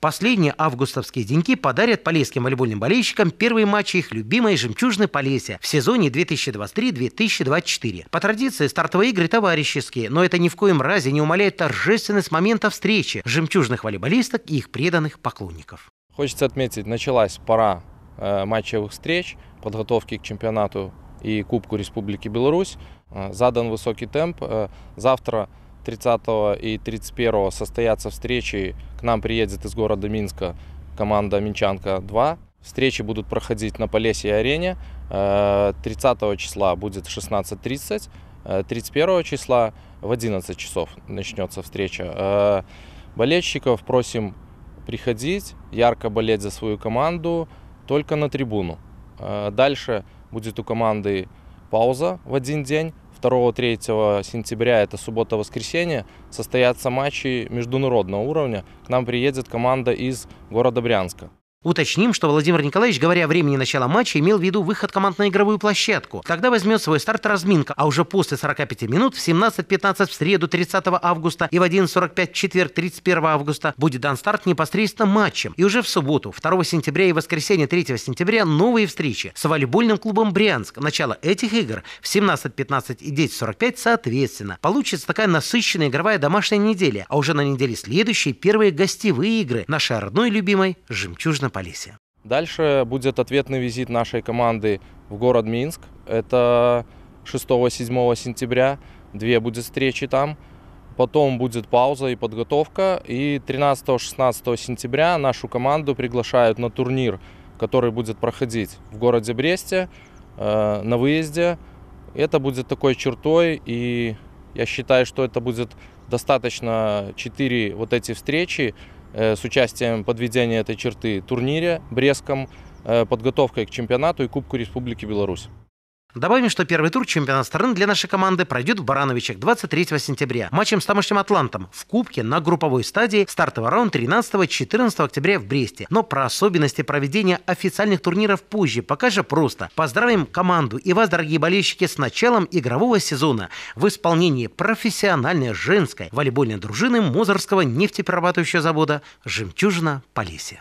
Последние августовские деньки подарят полесским волейбольным болельщикам первые матчи их любимой «Жемчужной Полесья» в сезоне 2023-2024. По традиции стартовые игры товарищеские, но это ни в коем разе не умаляет торжественность момента встречи жемчужных волейболисток и их преданных поклонников. Хочется отметить, началась пора э, матчевых встреч, подготовки к чемпионату и Кубку Республики Беларусь. Э, задан высокий темп. Э, завтра 30 и 31 состоятся встречи. К нам приедет из города Минска команда «Минчанка-2». Встречи будут проходить на Полесье-арене. 30 э, числа будет 16.30, 31 э, числа в 11 часов начнется встреча. Э, болельщиков просим приходить, ярко болеть за свою команду, только на трибуну. Дальше будет у команды пауза в один день. 2-3 сентября, это суббота-воскресенье, состоятся матчи международного уровня. К нам приедет команда из города Брянска. Уточним, что Владимир Николаевич, говоря о времени начала матча, имел в виду выход команд на игровую площадку. Тогда возьмет свой старт разминка, а уже после 45 минут в 17.15 в среду 30 августа и в 1.45 четверг 31 августа будет дан старт непосредственно матчем. И уже в субботу, 2 сентября и воскресенье 3 сентября новые встречи с волейбольным клубом «Брянск». Начало этих игр в 17.15 и 10.45 соответственно. Получится такая насыщенная игровая домашняя неделя, а уже на неделе следующей первые гостевые игры нашей родной любимой «Жемчужной Полесья. Дальше будет ответный визит нашей команды в город Минск. Это 6-7 сентября. Две будет встречи там. Потом будет пауза и подготовка. И 13-16 сентября нашу команду приглашают на турнир, который будет проходить в городе Бресте э, на выезде. Это будет такой чертой, и я считаю, что это будет достаточно 4 вот эти встречи, Э, с участием подведения этой черты турнире Брестском, э, подготовкой к чемпионату и Кубку Республики Беларусь. Добавим, что первый тур чемпионата страны для нашей команды пройдет в Барановичах 23 сентября. Матчем с тамошним «Атлантом» в Кубке на групповой стадии стартовый раунд 13-14 октября в Бресте. Но про особенности проведения официальных турниров позже, пока же просто. Поздравим команду и вас, дорогие болельщики, с началом игрового сезона в исполнении профессиональной женской волейбольной дружины Мозорского нефтеперерабатывающего завода «Жемчужина Полесье».